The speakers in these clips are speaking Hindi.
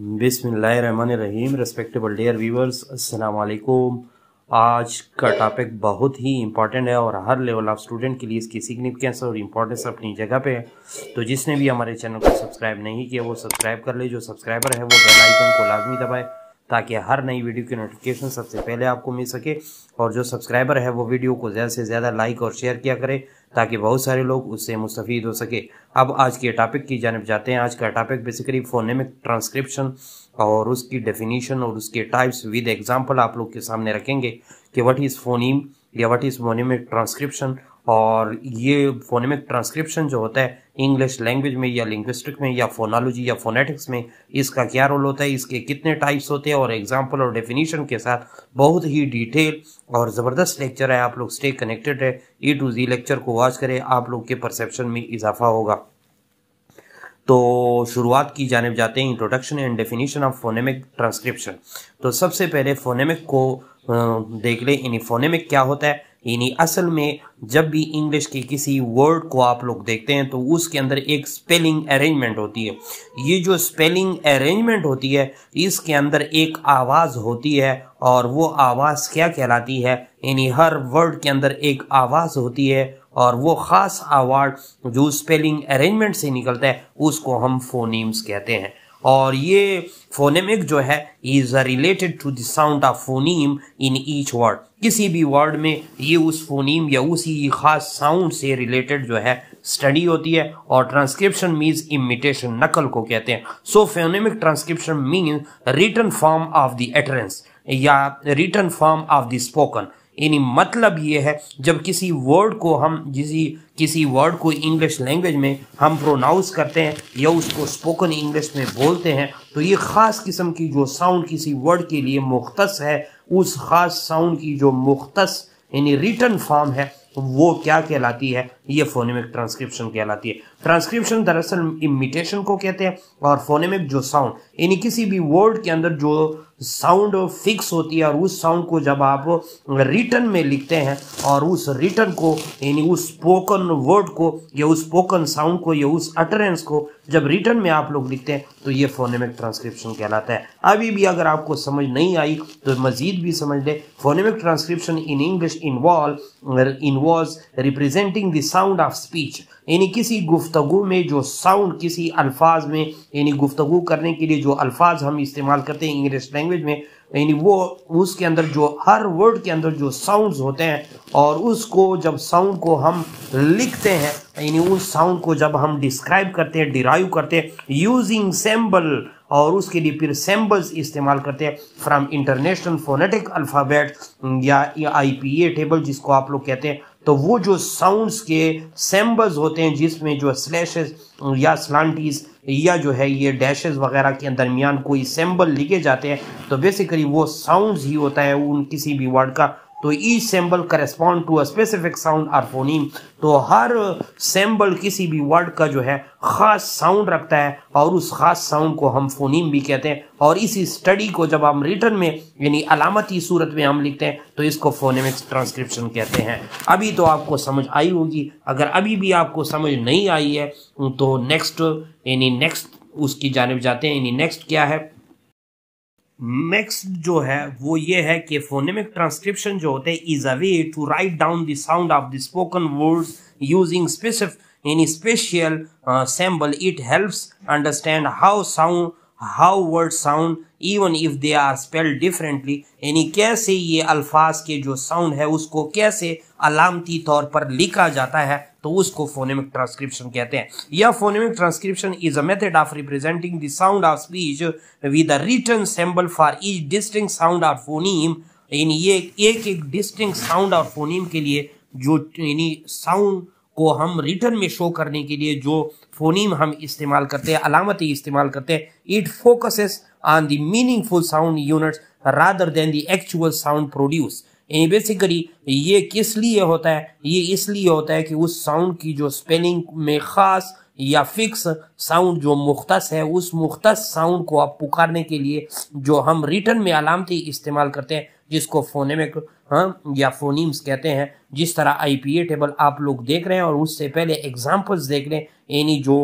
बिस्मिल्लाहिर्रहमानिर्रहीम रेस्पेक्टेबल व्यूअर्स अस्सलाम असलकुम आज का टॉपिक बहुत ही इंपॉर्टेंट है और हर लेवल ऑफ स्टूडेंट के लिए इसकी सिग्निफिकेंस और इम्पोर्टेंस अपनी जगह पे है तो जिसने भी हमारे चैनल को सब्सक्राइब नहीं किया वो सब्सक्राइब कर ले जो सब्सक्राइबर है वो बेल आइकन को लाजमी दबाए ताकि हर नई वीडियो की नोटिफिकेशन सबसे पहले आपको मिल सके और जो सब्सक्राइबर है वो वीडियो को ज़्यादा से ज़्यादा लाइक और शेयर किया करें ताकि बहुत सारे लोग उससे मुस्तफ़ हो सके अब आज के टॉपिक की जानब जाते हैं आज का टॉपिक बेसिकली फोनेमिक ट्रांसक्रिप्शन और उसकी डेफिनीशन और उसके टाइप्स विद एग्जाम्पल आप लोग के सामने रखेंगे कि वट इज़ फोनीम या वट इज़ फोनेमिक ट्रांसक्रिप्शन और ये फोनेमिक ट्रांसक्रिप्शन जो होता है इंग्लिश लैंग्वेज में या लिंग्विस्टिक में या फोनोलॉजी या फोनेटिक्स में इसका क्या रोल होता है इसके कितने टाइप्स होते हैं और एग्जाम्पल और डेफिनेशन के साथ बहुत ही डिटेल और ज़बरदस्त लेक्चर है आप लोग स्टे कनेक्टेड है ई टू जी लेक्चर को वॉच करें आप लोग के परसेप्शन में इजाफा होगा तो शुरुआत की जानब जाते हैं introduction and definition of phonemic transcription तो सबसे पहले फोनेमिक को देख लें यानी फोनेमिक क्या होता है यानी असल में जब भी इंग्लिश के किसी वर्ड को आप लोग देखते हैं तो उसके अंदर एक स्पेलिंग अरेंजमेंट होती है ये जो स्पेलिंग अरेंजमेंट होती है इसके अंदर एक आवाज़ होती है और वो आवाज़ क्या कहलाती है यानी हर वर्ड के अंदर एक आवाज़ होती है और वो ख़ास आवाज़ जो स्पेलिंग अरेंजमेंट से निकलता है उसको हम फोनीम्स कहते हैं और ये फोनेमिक जो है is related to the sound of phoneme in each word किसी भी वर्ड में ये उस फोनीम या उसी खास साउंड से रिलेटेड जो है स्टडी होती है और ट्रांसक्रिप्शन मीन्स इमिटेशन नकल को कहते हैं so phonemic transcription mean written form of the utterance या written form of the spoken यानी मतलब ये है जब किसी वर्ड को हम जिस किसी वर्ड को इंग्लिश लैंग्वेज में हम प्रोनाउंस करते हैं या उसको स्पोकन इंग्लिश में बोलते हैं तो ये ख़ास किस्म की जो साउंड किसी वर्ड के लिए मुख्त है उस ख़ास साउंड की जो मुख्त यानी रिटर्न फॉर्म है वो क्या कहलाती है ये फोनेमिक ट्रांसक्रिप्शन कहलाती है ट्रांसक्रिप्शन दरअसल इमिटेशन को कहते हैं और फोनेमिक जो साउंड यानी किसी भी वर्ड के अंदर जो साउंड फिक्स होती है और उस साउंड को जब आप रिटर्न में लिखते हैं और उस रिटर्न को यानी उस स्पोकन वर्ड को या उस स्पोकन साउंड को या उस अटरेंस को जब रिटर्न में आप लोग लिखते हैं तो ये फोनेमिक ट्रांसक्रिप्शन कहलाता है अभी भी अगर आपको समझ नहीं आई तो मजीद भी समझ ले phonemic transcription in English involve involve representing the sound of speech यानी किसी गुफ्तगु में जो साउंड किसी अल्फाज में यानी गुफ्तगु करने के लिए जो अल्फाज हम इस्तेमाल करते हैं इंग्लिश लैंग्वेज लैंग्वेज में यानी वो उसके अंदर जो हर वर्ड के अंदर जो साउंड्स होते हैं और उसको जब साउंड को हम लिखते हैं यानी उस साउंड को जब हम डिस्क्राइब करते हैं डिराइव करते हैं यूजिंग सेम्बल और उसके लिए फिर सेम्बल्स इस्तेमाल करते हैं फ्राम इंटरनेशनल फोनेटिक अल्फ़ाबेट या आई टेबल जिसको आप लोग कहते हैं तो वो जो साउंड्स के सेम्बल्स होते हैं जिसमें जो स्लैशेस या स्लांटीज़ या जो है ये डैशेज वगैरह के दरमियान कोई सिम्बल लिखे जाते हैं तो बेसिकली वो साउंड ही होता है उन किसी भी वर्ड का तो each symbol correspond to a specific sound or phoneme तो हर सैम्बल किसी भी वर्ड का जो है ख़ास साउंड रखता है और उस ख़ास साउंड को हम फोनीम भी कहते हैं और इसी स्टडी को जब हम रिटर्न में यानी अलामती सूरत में हम लिखते हैं तो इसको फोनिमिक्स ट्रांसक्रिप्शन कहते हैं अभी तो आपको समझ आई होगी अगर अभी भी आपको समझ नहीं आई है तो नेक्स्ट यानी नेक्स्ट उसकी जानब जाते हैं यानी नेक्स्ट क्या है नेक्स्ट जो है वो ये है कि फोनेमिक ट्रांसक्रिप्शन जो होते हैं is a way to write down the sound of the spoken words using specific in special symbol it helps understand how sound how word sound even if they are spell differently यानी कैसे ये अल्फाज के जो साउंड है उसको कैसे अलामती तौर पर लिखा जाता है तो उसको फोनेमिक ट्रांसक्रिप्शन कहते हैं या phonemic transcription is a method of representing the sound of speech with a written symbol for each distinct sound और फोनीम यानी ये एक एक डिस्टिंग साउंड और फोनीम के लिए जो यानी साउंड को हम रिटर्न में शो करने के लिए जो फोनीम हम इस्तेमाल करते हैं अलामती इस्तेमाल करते हैं it focuses on the meaningful sound units rather than the actual sound produce basically ये किस लिए होता है ये इसलिए होता है कि उस साउंड की जो स्पेलिंग में ख़ास या फिक्स साउंड जो मुख्तस है उस मुख्तस साउंड को आप पुकारने के लिए जो हम रिटर्न में अलामती इस्तेमाल करते हैं जिसको फोनेमिक हाँ या फोनीम्स कहते हैं जिस तरह आई पी ए टेबल आप लोग देख रहे हैं और उससे पहले एग्जाम्पल्स देख रहे हैं यानी जो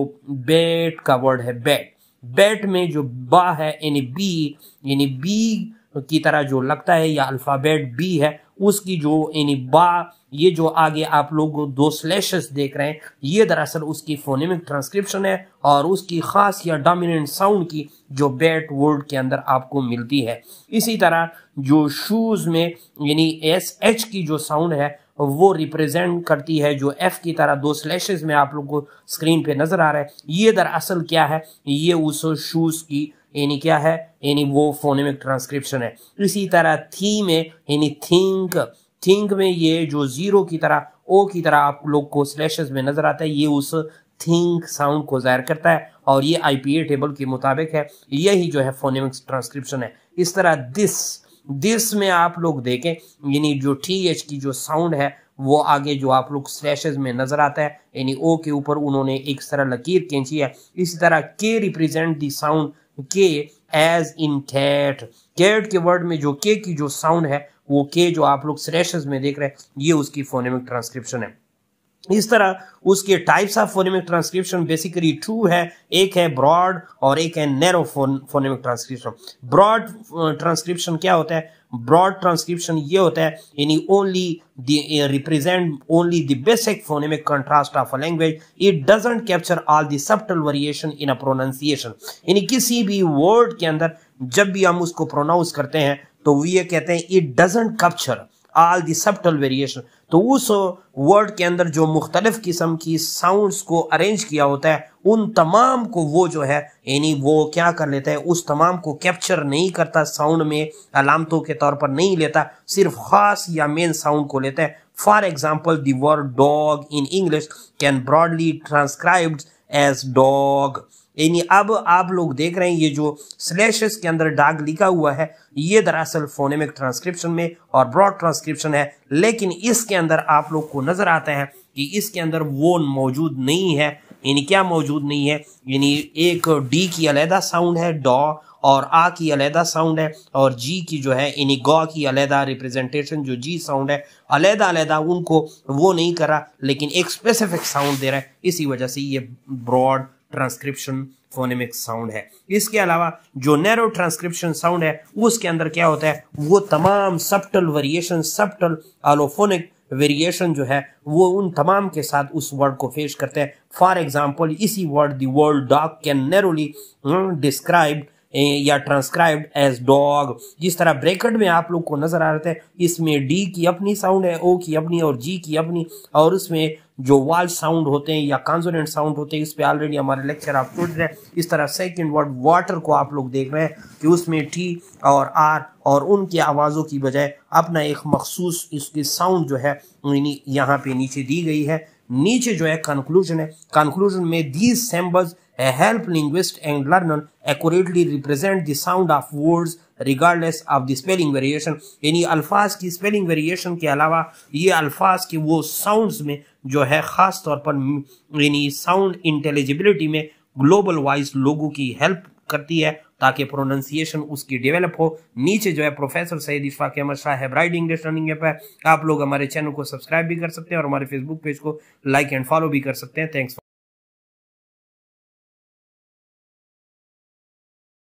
बैट का वर्ड है बैट बैट में जो बा है यानी बी यानी बी की तरह जो लगता है या अल्फ़ाबेट बी है उसकी जो यानी बा ये जो आगे आप लोग दो स्लैशेस देख रहे हैं ये दरअसल उसकी फोनेमिक ट्रांसक्रिप्शन है और उसकी खास या डोमिनेंट साउंड की जो बैट वर्ड के अंदर आपको मिलती है इसी तरह जो शूज़ में यानी एस एच की जो साउंड है वो रिप्रेजेंट करती है जो एफ की तरह दो स्लैशेस में आप लोग को स्क्रीन पे नजर आ रहा है ये दरअसल क्या है ये उस शूज़ की यानी क्या है यानी वो फोनेमिक ट्रांसक्रिप्शन है इसी तरह थी में यानी थिंक थिंक में ये जो जीरो की तरह ओ की तरह आप लोग को स्लैशेस में नजर आता है ये उस थिंक साउंड को जाहिर करता है और ये आईपीए टेबल के मुताबिक है यही जो है फोनेमिक ट्रांसक्रिप्शन है इस तरह दिस दिस में आप लोग देखें यानी जो टी एच की जो साउंड है वो आगे जो आप लोग स्लैश में नजर आता है यानी ओ के ऊपर उन्होंने एक तरह लकीर खींची है इसी तरह के represent the sound K as in cat cat के वर्ड में जो के की जो साउंड है वो के जो आप लोग स्लेशेस में देख रहे हैं ये उसकी फोनेमिक ट्रांसक्रिप्शन है इस तरह उसके types of phonemic transcription basically two है एक है ब्रॉड और एक है narrow phonemic transcription broad transcription क्या होता है ब्रॉड ट्रांसक्रिप्शन ये होता है यानी only represent only the basic phonemic contrast of a language it doesn't capture all the subtle variation in a pronunciation यानी किसी भी वर्ड के अंदर जब भी हम उसको प्रोनाउंस करते हैं तो ये कहते हैं it doesn't capture all the subtle variation तो उस वर्ड के अंदर जो मुख्तलिफ किस्म की साउंड्स को अरेंज किया होता है उन तमाम को वो जो है यानी वो क्या कर लेता है उस तमाम को कैप्चर नहीं करता साउंड में अलामतों के तौर पर नहीं लेता सिर्फ खास या मेन साउंड को लेता है for example the word dog in English can broadly transcribed as dog यानी अब आप लोग देख रहे हैं ये जो स्लैशेस के अंदर डाग लिखा हुआ है ये दरअसल फोनेमिक ट्रांसक्रिप्शन में और ब्रॉड ट्रांसक्रिप्शन है लेकिन इसके अंदर आप लोग को नजर आता है कि इसके अंदर वो मौजूद नहीं है यानी क्या मौजूद नहीं है यानी एक डी की अलहदा साउंड है डॉ और आ की अलहदा साउंड है और जी की जो है यानी गौ की अलहदा रिप्रेजेंटेशन जो जी साउंड है अलहदा अलहदा उनको वो नहीं करा लेकिन एक स्पेसिफिक साउंड दे रहा है इसी वजह से ये ब्रॉड ट्रांसक्रिप्शन फोनेमिक साउंड है इसके अलावा जो नैरो ट्रांसक्रिप्शन साउंड है उसके अंदर क्या होता है वो तमाम subtle variation subtle allophonic variation जो है वो उन तमाम के साथ उस वर्ड को पेश करते हैं फॉर एग्जाम्पल इसी word the world dog can narrowly describe या ट्रांसक्राइब एज डॉग जिस तरह ब्रेकेट में आप लोग को नजर आ रहे थे इसमें डी की अपनी साउंड है ओ की अपनी और जी की अपनी और उसमें जो वाल साउंड होते हैं या कॉन्सोनेंट साउंड होते हैं इस पर ऑलरेडी हमारे लेक्चर आप सुन रहे हैं इस तरह सेकंड वर्ड वाटर को आप लोग देख रहे हैं कि उसमें टी और आर और उनकी आवाज़ों की बजाय अपना एक मखसूस इसकी साउंड जो है यहाँ पे नीचे दी गई है नीचे जो है कंक्लूजन है कंक्लूजन में these symbols help linguist and learner accurately represent the sound of words regardless of the spelling variation यानी अल्फाज की स्पेलिंग वेरिएशन के अलावा ये अल्फाज के वो साउंड्स में जो है ख़ास तौर पर यानी साउंड इंटेलिजिबिलिटी में ग्लोबल वाइज लोगों की हेल्प करती है ताकि प्रोनाउंसिएशन उसकी डेवलप हो नीचे जो है professor Syed Ishfaq Ahmad Shah bright English running app है आप लोग हमारे चैनल को सब्सक्राइब भी कर सकते हैं और हमारे फेसबुक पेज को लाइक एंड फॉलो भी कर सकते हैं थैंक्स